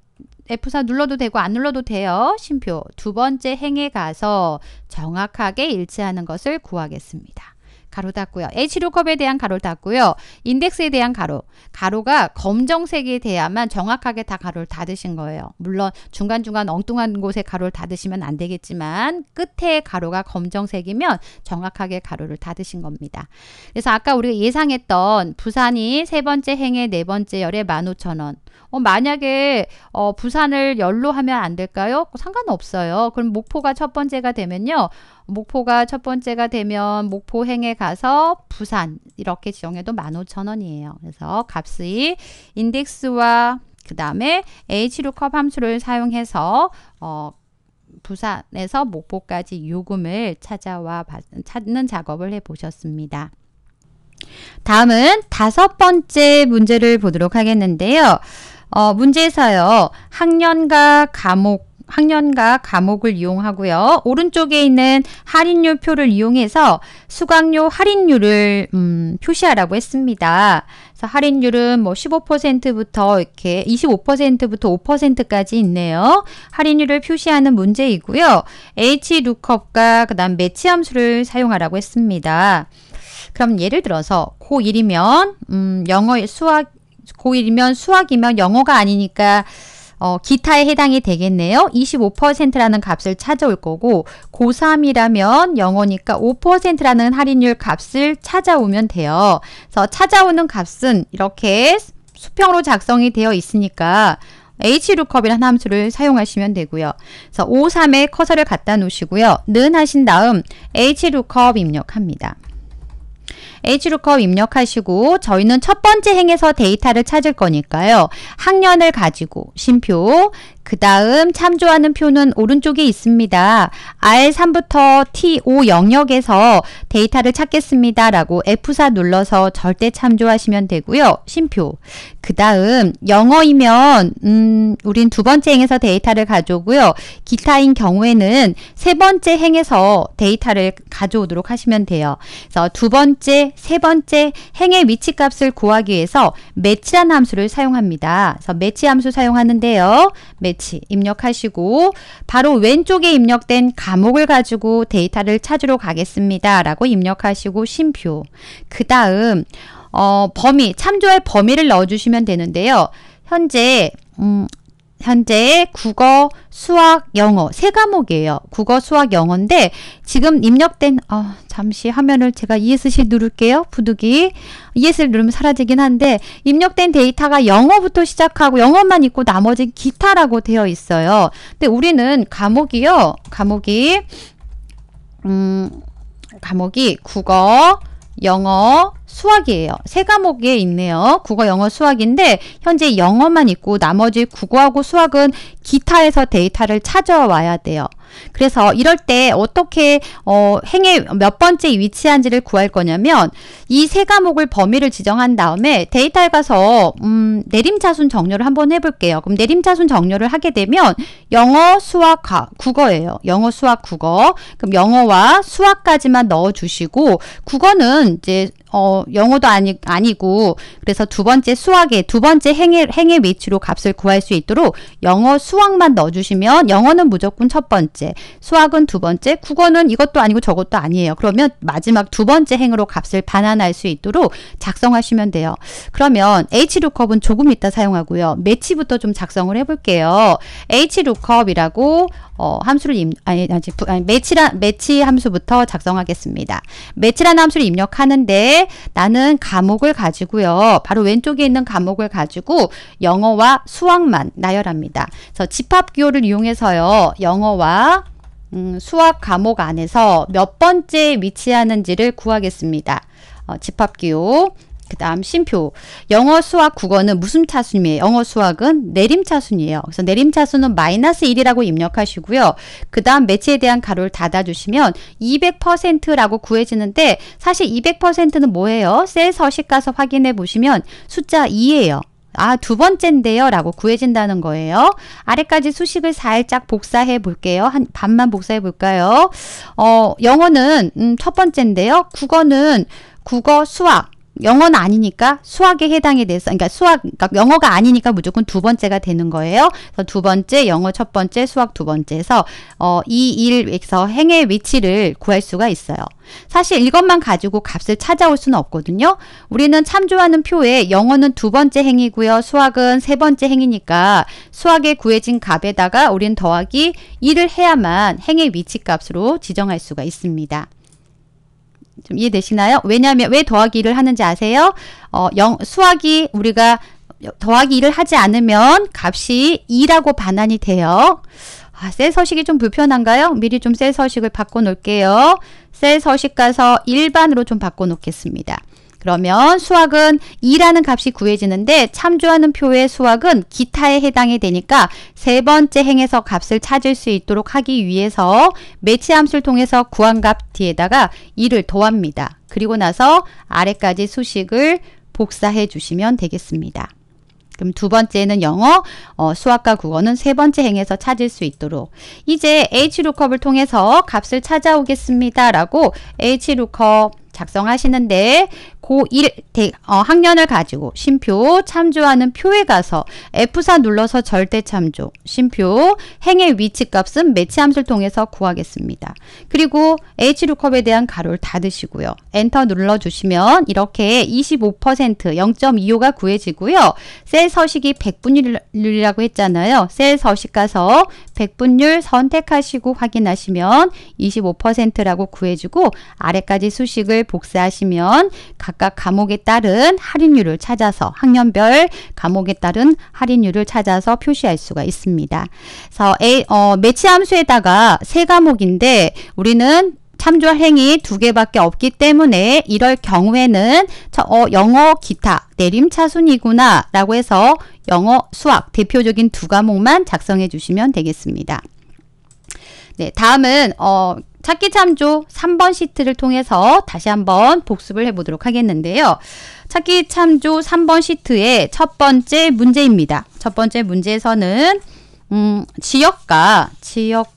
F4 눌러도 되고 안 눌러도 돼요. 심표. 두 번째 행에 가서 정확하게 일치하는 것을 구하겠습니다. 가로 닫고요. H루컵에 대한 가로 닫고요. 인덱스에 대한 가로. 가로가 검정색이돼야만 정확하게 다 가로를 닫으신 거예요. 물론 중간중간 엉뚱한 곳에 가로를 닫으시면 안 되겠지만 끝에 가로가 검정색이면 정확하게 가로를 닫으신 겁니다. 그래서 아까 우리가 예상했던 부산이 세 번째 행의 네 번째 열에 1 5 0 0 0원 어, 만약에 어, 부산을 열로 하면 안 될까요? 상관없어요. 그럼 목포가 첫 번째가 되면요. 목포가 첫 번째가 되면 목포행에 가서 부산 이렇게 지정해도 만 오천 원이에요 그래서 값의 인덱스와 그 다음에 H6컵 함수를 사용해서 어, 부산에서 목포까지 요금을 찾아와 찾는 작업을 해보셨습니다. 다음은 다섯 번째 문제를 보도록 하겠는데요. 어, 문제에서요. 학년과 과목 학년과 과목을 이용하고요. 오른쪽에 있는 할인율 표를 이용해서 수강료 할인율을 음, 표시하라고 했습니다. 그래서 할인율은 뭐 15%부터 이렇게 25%부터 5%까지 있네요. 할인율을 표시하는 문제이고요. Hlookup과 그다음 매치 함수를 사용하라고 했습니다. 그럼 예를 들어서 고1이면 음, 영어 의 수학 고1이면 수학이면 영어가 아니니까 어, 기타에 해당이 되겠네요. 25%라는 값을 찾아올 거고 고3이라면 영어니까 5%라는 할인율 값을 찾아오면 돼요. 그래서 찾아오는 값은 이렇게 수평으로 작성이 되어 있으니까 HLOOKUP이라는 함수를 사용하시면 되고요. 그래서 5, 3에 커서를 갖다 놓으시고요. 는 하신 다음 HLOOKUP 입력합니다. h l o o k u p 입력하시고 저희는 첫 번째 행에서 데이터를 찾을 거니까요. 학년을 가지고 심표 그 다음 참조하는 표는 오른쪽에 있습니다. R3부터 T5 영역에서 데이터를 찾겠습니다. 라고 F4 눌러서 절대 참조하시면 되고요. 심표. 그 다음 영어이면 음, 우린 두 번째 행에서 데이터를 가져오고요. 기타인 경우에는 세 번째 행에서 데이터를 가져오도록 하시면 돼요. 그래서 두 번째, 세 번째 행의 위치값을 구하기 위해서 매치란 함수를 사용합니다. 그래서 매치 함수 사용하는데요. 매치 배치 입력하시고 바로 왼쪽에 입력된 과목을 가지고 데이터를 찾으러 가겠습니다. 라고 입력하시고 쉼표 그 다음 어, 범위 참조할 범위를 넣어주시면 되는데요. 현재 음, 현재 국어, 수학, 영어 세 과목이에요. 국어, 수학, 영어인데 지금 입력된 어, 잠시 화면을 제가 ESC 누를게요. 부득이 ES를 누르면 사라지긴 한데 입력된 데이터가 영어부터 시작하고 영어만 있고 나머지 기타라고 되어 있어요. 근데 우리는 과목이요. 과목이 음 과목이 국어, 영어, 수학이에요. 세 과목에 있네요. 국어, 영어, 수학인데 현재 영어만 있고 나머지 국어하고 수학은 기타에서 데이터를 찾아와야 돼요. 그래서 이럴 때 어떻게 어, 행의 몇 번째 위치한지를 구할 거냐면 이 세 과목을 범위를 지정한 다음에 데이터에 가서 음, 내림차순 정렬을 한번 해볼게요. 그럼 내림차순 정렬을 하게 되면 영어, 수학, 과, 국어예요. 영어, 수학, 국어. 그럼 영어와 수학까지만 넣어주시고 국어는 이제 어, 영어도 아니, 아니고 그래서 두 번째 수학의 두 번째 행의, 행의 위치로 값을 구할 수 있도록 영어 수학만 넣어주시면 영어는 무조건 첫 번째 수학은 두 번째 국어는 이것도 아니고 저것도 아니에요. 그러면 마지막 두 번째 행으로 값을 반환할 수 있도록 작성하시면 돼요. 그러면 HLOOKUP은 조금 이따 사용하고요. 매치부터 좀 작성을 해볼게요. HLOOKUP이라고 어, 함수를 입, 아니, 아니, 매치란, 매치 함수부터 작성하겠습니다. 매치라는 함수를 입력하는데 나는 과목을 가지고요. 바로 왼쪽에 있는 과목을 가지고 영어와 수학만 나열합니다. 그래서 집합기호를 이용해서요. 영어와 음, 수학 과목 안에서 몇번째 위치하는지를 구하겠습니다. 어, 집합기호 그 다음 심표. 영어, 수학, 국어는 무슨 차순이에요? 영어, 수학은 내림 차순이에요. 그래서 내림 차순은 마이너스 1이라고 입력하시고요. 그 다음 매치에 대한 가로를 닫아주시면 200%라고 구해지는데 사실 200%는 뭐예요? 셀 서식 가서 확인해 보시면 숫자 2예요. 아, 두 번째인데요. 라고 구해진다는 거예요. 아래까지 수식을 살짝 복사해 볼게요. 한 반만 복사해 볼까요? 어, 영어는, 음, 첫 번째인데요. 국어는 국어, 수학, 영어는 아니니까 수학에 해당이 돼서 그러니까 수학 그러니까 영어가 아니니까 무조건 두 번째가 되는 거예요. 그래서 두 번째 영어 첫 번째 수학 두 번째에서 어, 이 일에서 행의 위치를 구할 수가 있어요. 사실 이것만 가지고 값을 찾아올 수는 없거든요. 우리는 참조하는 표에 영어는 두 번째 행이고요. 수학은 세 번째 행이니까 수학에 구해진 값에다가 우린 더하기 1을 해야만 행의 위치값으로 지정할 수가 있습니다. 좀 이해되시나요? 왜냐하면 왜 더하기 1을 하는지 아세요? 어, 영, 수학이 우리가 더하기 1을 하지 않으면 값이 2라고 반환이 돼요. 아, 셀 서식이 좀 불편한가요? 미리 좀 셀 서식을 바꿔 놓을게요. 셀 서식 가서 일반으로 좀 바꿔 놓겠습니다. 그러면 수학은 2라는 값이 구해지는데 참조하는 표의 수학은 기타에 해당이 되니까 세 번째 행에서 값을 찾을 수 있도록 하기 위해서 매치 함수를 통해서 구한 값 뒤에다가 2를 더합니다. 그리고 나서 아래까지 수식을 복사해 주시면 되겠습니다. 그럼 두 번째는 영어, 어, 수학과 국어는 세 번째 행에서 찾을 수 있도록 이제 h l o o k u p 을 통해서 값을 찾아오겠습니다. 라고 h l o o k u p 작성하시는데 고1 어, 학년을 가지고 심표 참조하는 표에 가서 F4 눌러서 절대 참조 심표 행의 위치값은 매치함수를 통해서 구하겠습니다. 그리고 H루컵에 대한 가로를 닫으시고요. 엔터 눌러주시면 이렇게 25% 0.25가 구해지고요. 셀 서식이 100분율이라고 했잖아요. 셀 서식 가서 100분율 선택하시고 확인하시면 25%라고 구해주고 아래까지 수식을 복사하시면 각각 과목에 따른 할인율을 찾아서 학년별 과목에 따른 할인율을 찾아서 표시할 수가 있습니다. 그래서 A, 어, 매치 함수에다가 세 과목인데 우리는 참조 행위 두 개밖에 없기 때문에 이럴 경우에는 저, 어, 영어 기타 내림차순이구나 라고 해서 영어 수학 대표적인 두 과목만 작성해 주시면 되겠습니다. 네, 다음은 어, 찾기 참조 3번 시트를 통해서 다시 한번 복습을 해보도록 하겠는데요. 찾기 참조 3번 시트의 첫 번째 문제입니다. 첫 번째 문제에서는 음, 지역과 지역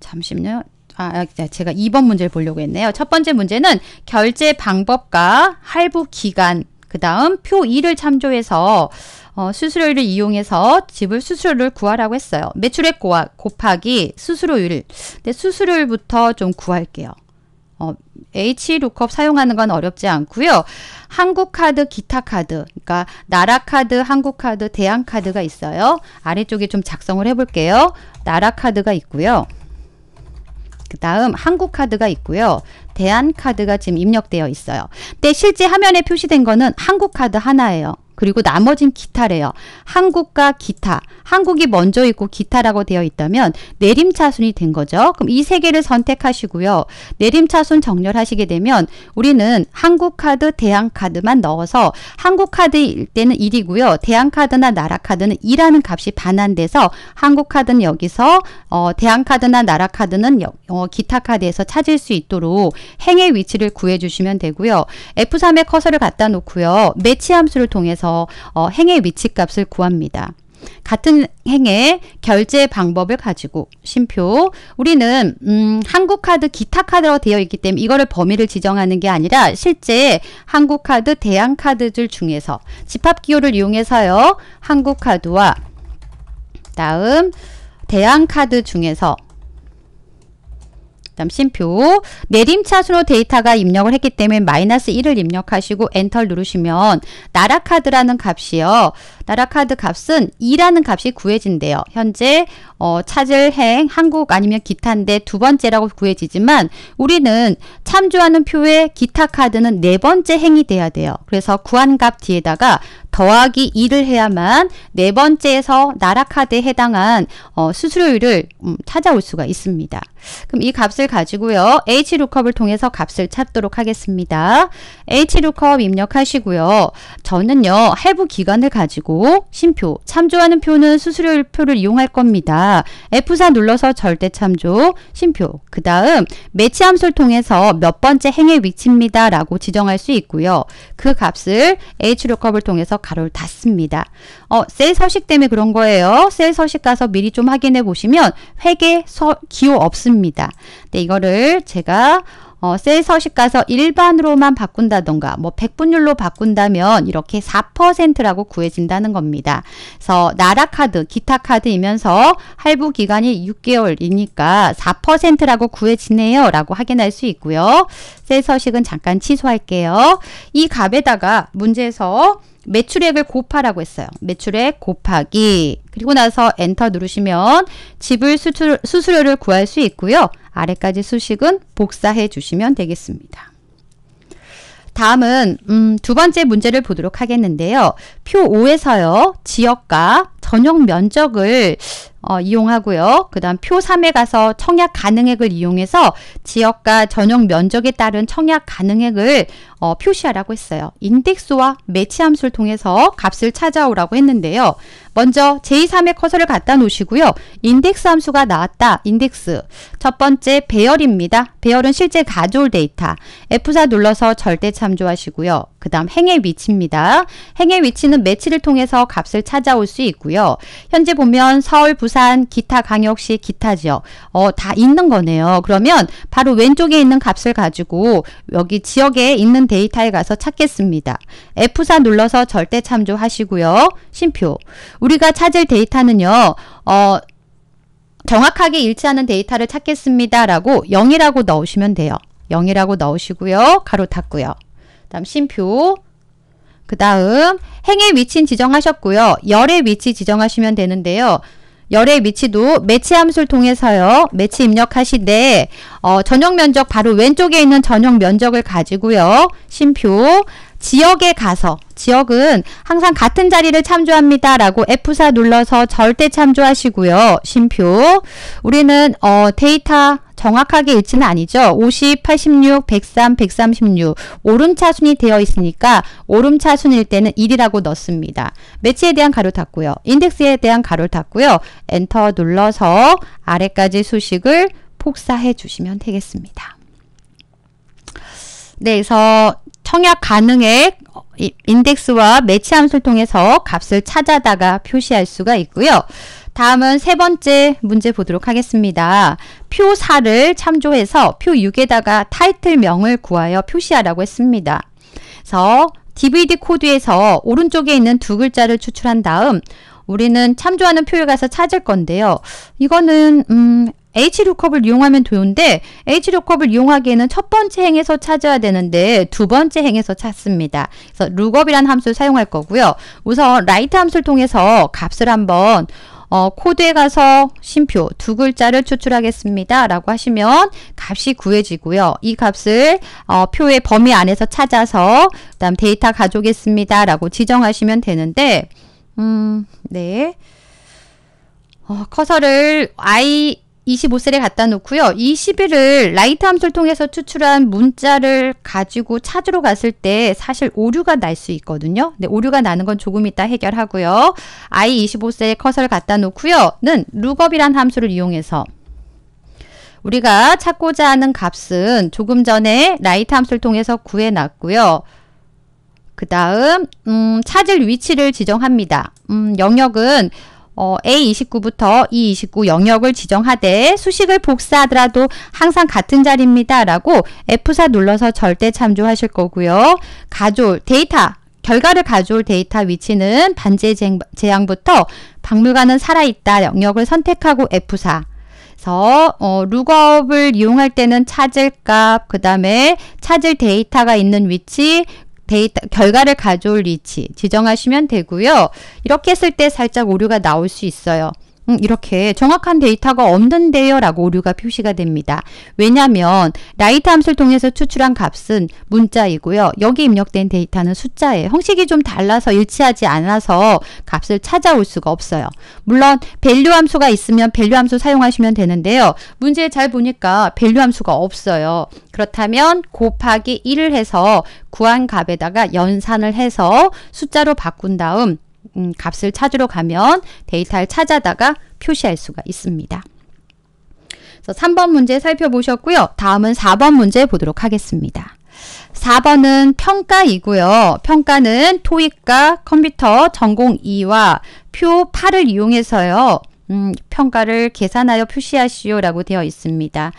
잠시만요. 아, 아 네, 제가 2번 문제를 보려고 했네요. 첫 번째 문제는 결제 방법과 할부 기간 그 다음 표 2를 참조해서 어, 수수료율을 이용해서 지불 수수료를 구하라고 했어요. 매출액 고하, 곱하기 수수료율. 근데 수수료율부터 좀 구할게요. 어, H루컵 사용하는 건 어렵지 않고요. 한국카드, 기타카드, 그러니까 나라카드, 한국카드, 대한카드가 있어요. 아래쪽에 좀 작성을 해볼게요. 나라카드가 있고요. 그 다음 한국카드가 있고요. 대한카드가 지금 입력되어 있어요. 근데 실제 화면에 표시된 거는 한국카드 하나예요. 그리고 나머진 기타래요. 한국과 기타. 한국이 먼저 있고 기타라고 되어 있다면 내림차순이 된 거죠. 그럼 이 세 개를 선택하시고요. 내림차순 정렬하시게 되면 우리는 한국카드, 대한카드만 넣어서 한국카드일 때는 1이고요. 대한카드나 나라카드는 2라는 값이 반환돼서 한국카드는 여기서 어, 대한카드나 나라카드는 어, 기타카드에서 찾을 수 있도록 행의 위치를 구해주시면 되고요. F3에 커서를 갖다 놓고요. 매치 함수를 통해서 대해서 어, 행의 위치값을 구합니다. 같은 행의 결제 방법을 가지고 심표 우리는 음, 한국카드 기타카드로 되어 있기 때문에 이거를 범위를 지정하는 게 아니라 실제 한국카드 대항카드들 중에서 집합기호를 이용해서요 한국카드와 다음 대항카드 중에서 다 심표 내림차순호 데이터가 입력을 했기 때문에 마이너스 1을 입력하시고 엔터를 누르시면 나라카드라는 값이요. 나라카드 값은 2라는 값이 구해진대요. 현재 어, 찾을 행, 한국 아니면 기타인데 두 번째라고 구해지지만 우리는 참조하는 표의 기타 카드는 네 번째 행이 돼야 돼요. 그래서 구한 값 뒤에다가 더하기 2를 해야만 네 번째에서 나락카드에 해당한 어, 수수료율을 음, 찾아올 수가 있습니다. 그럼 이 값을 가지고요. HLOOKUP을 통해서 값을 찾도록 하겠습니다. HLOOKUP 입력하시고요. 저는요. 할부 기간을 가지고 심표, 참조하는 표는 수수료율 표를 이용할 겁니다. F4 눌러서 절대 참조, 심표, 그 다음 매치 함수를 통해서 몇 번째 행의 위치입니다. 라고 지정할 수 있고요. 그 값을 HLOOKUP을 통해서 가로를 닫습니다. 어, 셀 서식 때문에 그런 거예요. 셀 서식 가서 미리 좀 확인해 보시면 회계 서, 기호 없습니다. 근데 네, 이거를 제가 어, 셀 서식 가서 일반으로만 바꾼다던가 뭐 백분율로 바꾼다면 이렇게 4%라고 구해진다는 겁니다. 그래서 나라 카드, 기타 카드이면서 할부 기간이 6개월이니까 4%라고 구해지네요. 라고 확인할 수 있고요. 셀 서식은 잠깐 취소할게요. 이 값에다가 문제에서 매출액을 곱하라고 했어요. 매출액 곱하기 그리고 나서 엔터 누르시면 지불 수출, 수수료를 구할 수 있고요. 아래까지 수식은 복사해 주시면 되겠습니다. 다음은 음, 두 번째 문제를 보도록 하겠는데요. 표 5에서요. 지역과 전용 면적을 어, 이용하고요. 그 다음 표 3에 가서 청약 가능액을 이용해서 지역과 전용 면적에 따른 청약 가능액을 어, 표시하라고 했어요. 인덱스와 매치함수를 통해서 값을 찾아오라고 했는데요. 먼저 제3의 2 커서를 갖다 놓으시고요. 인덱스 함수가 나왔다. 인덱스. 첫 번째 배열입니다. 배열은 실제 가져올 데이터. F4 눌러서 절대 참조하시고요. 그 다음 행의 위치입니다. 행의 위치는 매치를 통해서 값을 찾아올 수 있고요. 현재 보면 서울, 부산, 기타 강역시, 기타 지역 어, 다 있는 거네요. 그러면 바로 왼쪽에 있는 값을 가지고 여기 지역에 있는 데이터에 가서 찾겠습니다. F4 눌러서 절대 참조하시고요. 심표. 우리가 찾을 데이터는요. 어, 정확하게 일치하는 데이터를 찾겠습니다라고 0이라고 넣으시면 돼요. 0이라고 넣으시고요. 가로 닫고요. 다음 심표 그 다음 행의 위치 지정하셨고요. 열의 위치 지정하시면 되는데요. 열의 위치도 매치 함수를 통해서요. 매치 입력하시되 어, 전용 면적 바로 왼쪽에 있는 전용 면적을 가지고요. 심표 지역에 가서 지역은 항상 같은 자리를 참조합니다. 라고 F4 눌러서 절대 참조하시고요. 심표 우리는 어, 데이터 정확하게 일치는 아니죠. 50, 86, 103, 136 오름차순이 되어 있으니까 오름차순일 때는 1이라고 넣습니다. 매치에 대한 가로 닫고요. 인덱스에 대한 가로 닫고요. 엔터 눌러서 아래까지 수식을 폭사해 주시면 되겠습니다. 네, 그래서 청약 가능액 인덱스와 매치함수를 통해서 값을 찾아다가 표시할 수가 있고요. 다음은 세 번째 문제 보도록 하겠습니다. 표 4를 참조해서 표 6에다가 타이틀명을 구하여 표시하라고 했습니다. 그래서 DVD 코드에서 오른쪽에 있는 두 글자를 추출한 다음 우리는 참조하는 표에 가서 찾을 건데요. 이거는 음, H룩컵을 이용하면 되는데 H룩컵을 이용하기에는 첫 번째 행에서 찾아야 되는데 두 번째 행에서 찾습니다. 그래서 룩업이란 함수를 사용할 거고요. 우선 라이트 함수를 통해서 값을 한번 어, 코드에 가서 심표 두 글자를 추출하겠습니다. 라고 하시면 값이 구해지고요. 이 값을 어, 표의 범위 안에서 찾아서 그 다음 데이터 가져오겠습니다. 라고 지정하시면 되는데 음, 네. 어, 커서를 i 25셀에 갖다 놓고요. 2 1을 라이트 함수를 통해서 추출한 문자를 가지고 찾으러 갔을 때 사실 오류가 날 수 있거든요. 근데 오류가 나는 건 조금 이따 해결하고요. i25셀 커서를 갖다 놓고요. 는 룩업이란 함수를 이용해서 우리가 찾고자 하는 값은 조금 전에 라이트 함수를 통해서 구해놨고요. 그 다음 음, 찾을 위치를 지정합니다. 음, 영역은 어, A29부터 E29 영역을 지정하되 수식을 복사하더라도 항상 같은 자리입니다. 라고 F4 눌러서 절대 참조하실 거고요. 가져올 데이터 결과를 가져올 데이터 위치는 반제 제향부터 박물관은 살아있다 영역을 선택하고 F4 그래서 어, 룩업을 이용할 때는 찾을 값, 그 다음에 찾을 데이터가 있는 위치, 데이터 결과를 가져올 위치 지정하시면 되고요. 이렇게 했을 때 살짝 오류가 나올 수 있어요. 음, 이렇게 정확한 데이터가 없는데요 라고 오류가 표시가 됩니다. 왜냐하면 라이트 함수를 통해서 추출한 값은 문자이고요. 여기 입력된 데이터는 숫자예요. 형식이 좀 달라서 일치하지 않아서 값을 찾아올 수가 없어요. 물론 밸류 함수가 있으면 밸류 함수 사용하시면 되는데요. 문제 잘 보니까 밸류 함수가 없어요. 그렇다면 곱하기 1을 해서 구한 값에다가 연산을 해서 숫자로 바꾼 다음 음, 값을 찾으러 가면 데이터를 찾아다가 표시할 수가 있습니다. 그래서 3번 문제 살펴보셨고요. 다음은 4번 문제 보도록 하겠습니다. 4번은 평가이고요. 평가는 토익과 컴퓨터 전공 2와 표 8을 이용해서요. 음, 평가를 계산하여 표시하시오라고 되어 있습니다.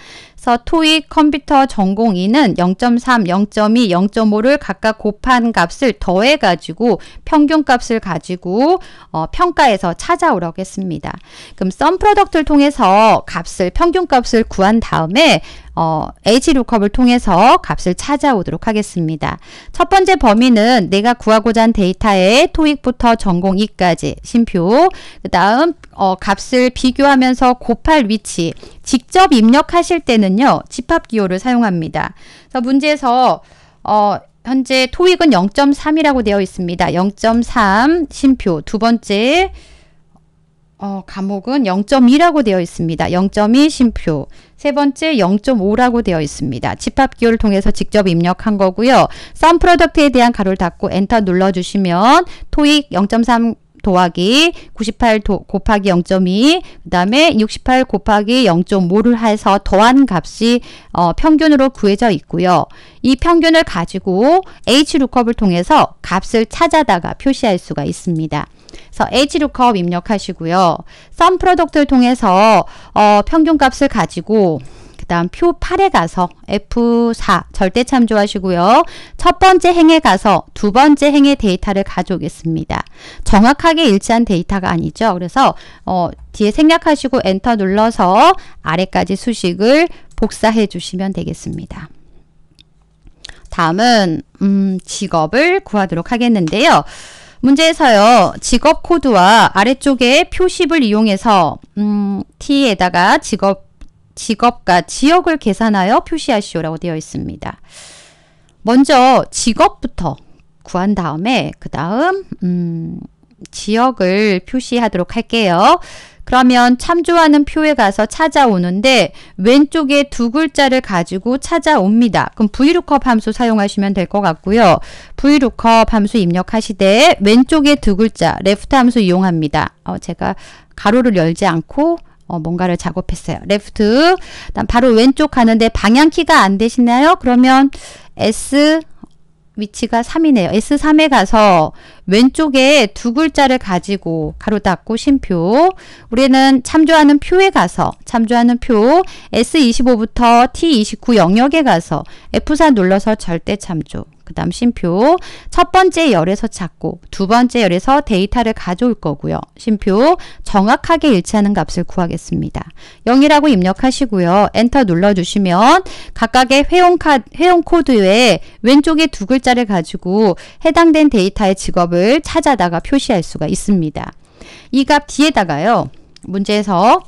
그래서 토익 컴퓨터 전공인은 0.3, 0.2, 0.5를 각각 곱한 값을 더해가지고 평균값을 가지고 어, 평가에서 찾아오라고 했습니다. 그럼 썸 프로덕트를 통해서 값을 평균값을 구한 다음에 어, HLOOKUP을 통해서 값을 찾아오도록 하겠습니다. 첫 번째 범위는 내가 구하고자 한 데이터의 토익부터 전공 2까지 심표 그 다음 어, 값을 비교하면서 곱할 위치 직접 입력하실 때는요. 집합기호를 사용합니다. 그래서 문제에서 어, 현재 토익은 0.3이라고 되어 있습니다. 0.3 심표 두 번째 어, 과목은 0.2라고 되어 있습니다. 0.2 심표. 세 번째 0.5라고 되어 있습니다. 집합기호를 통해서 직접 입력한 거고요. 썸 프로덕트에 대한 가로를 닫고 엔터 눌러주시면 토익 0.3 더하기 98 도, 곱하기 0.2그 다음에 68 곱하기 0.5를 해서 더한 값이 어, 평균으로 구해져 있고요. 이 평균을 가지고 HLOOKUP을 통해서 값을 찾아다가 표시할 수가 있습니다. 그래서 HLOOKUP 입력하시고요. 썸 프로덕트를 통해서 어, 평균값을 가지고 그 다음 표 8에 가서 F4 절대 참조하시고요. 첫 번째 행에 가서 두 번째 행의 데이터를 가져오겠습니다. 정확하게 일치한 데이터가 아니죠. 그래서 어, 뒤에 생략하시고 엔터 눌러서 아래까지 수식을 복사해 주시면 되겠습니다. 다음은 음, 직업을 구하도록 하겠는데요. 문제에서요. 직업 코드와 아래쪽에 표식을 이용해서 음, T에다가 직업 직업과 지역을 계산하여 표시하시오라고 되어 있습니다. 먼저 직업부터 구한 다음에 그 다음 음, 지역을 표시하도록 할게요. 그러면 참조하는 표에 가서 찾아오는데 왼쪽에 두 글자를 가지고 찾아옵니다. 그럼 vlookup 함수 사용하시면 될 것 같고요. vlookup 함수 입력하시되 왼쪽에 두 글자 left 함수 이용합니다. 어, 제가 가로를 열지 않고 어, 뭔가를 작업했어요. 레프트. 다음 바로 왼쪽 가는데 방향키가 안 되시나요? 그러면 S 위치가 3이네요. S3에 가서 왼쪽에 두 글자를 가지고 가로 닫고 심표 우리는 참조하는 표에 가서 참조하는 표 S25부터 T29 영역에 가서 F4 눌러서 절대 참조 그 다음 쉼표첫 번째 열에서 찾고 두 번째 열에서 데이터를 가져올 거고요. 쉼표 정확하게 일치하는 값을 구하겠습니다. 0이라고 입력하시고요. 엔터 눌러주시면 각각의 회원, 코드의 왼쪽에 두 글자를 가지고 해당된 데이터의 직업을 찾아다가 표시할 수가 있습니다. 이 값 뒤에다가요. 문제에서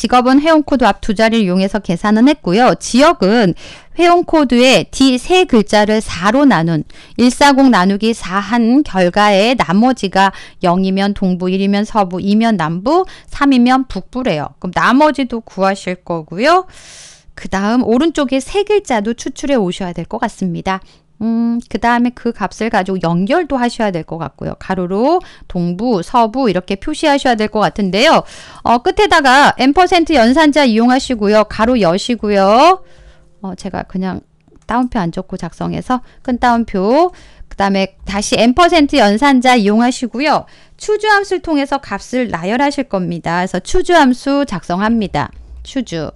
직업은 회원코드 앞 두 자리를 이용해서 계산은 했고요. 지역은 회원코드의 D 세 글자를 4로 나눈 140 나누기 4 한 결과에 나머지가 0이면 동부, 1이면 서부, 2면 남부, 3이면 북부래요. 그럼 나머지도 구하실 거고요. 그 다음 오른쪽에 세 글자도 추출해 오셔야 될 것 같습니다. 음, 그 다음에 그 값을 가지고 연결도 하셔야 될 것 같고요. 가로로 동부, 서부 이렇게 표시하셔야 될 것 같은데요. 어, 끝에다가 n% 연산자 이용하시고요. 가로 여시고요. 어, 제가 그냥 따옴표안 좋고 작성해서 끈따옴표그 다음에 다시 n% 연산자 이용하시고요. 추주함수를 통해서 값을 나열하실 겁니다. 그래서 추주함수 작성합니다. 추주.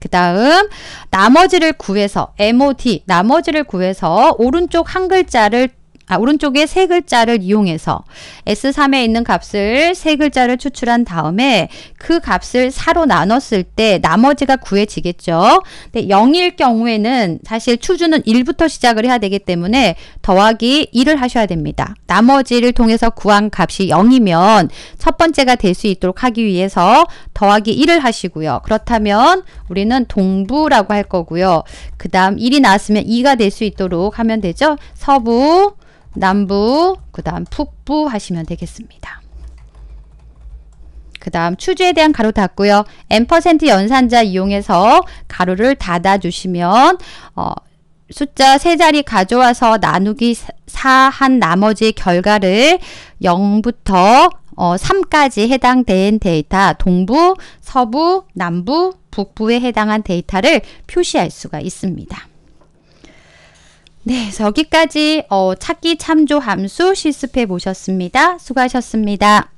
그 다음 나머지를 구해서 MOD 나머지를 구해서 오른쪽 한 글자를 아, 오른쪽에 세 글자를 이용해서 S3에 있는 값을 세 글자를 추출한 다음에 그 값을 4로 나눴을 때 나머지가 구해지겠죠. 근데 0일 경우에는 사실 추주는 1부터 시작을 해야 되기 때문에 더하기 1을 하셔야 됩니다. 나머지를 통해서 구한 값이 0이면 첫 번째가 될 수 있도록 하기 위해서 더하기 1을 하시고요. 그렇다면 우리는 동부라고 할 거고요. 그 다음 1이 나왔으면 2가 될 수 있도록 하면 되죠. 서부 남부, 그 다음 북부 하시면 되겠습니다. 그 다음 추주에 대한 가로 닫고요. n% 연산자 이용해서 가로를 닫아주시면 어, 숫자 세 자리 가져와서 나누기 4 한 나머지 결과를 0부터 어, 3까지 해당된 데이터 동부, 서부, 남부, 북부에 해당한 데이터를 표시할 수가 있습니다. 네, 여기까지 어, 찾기 참조 함수 실습해 보셨습니다. 수고하셨습니다.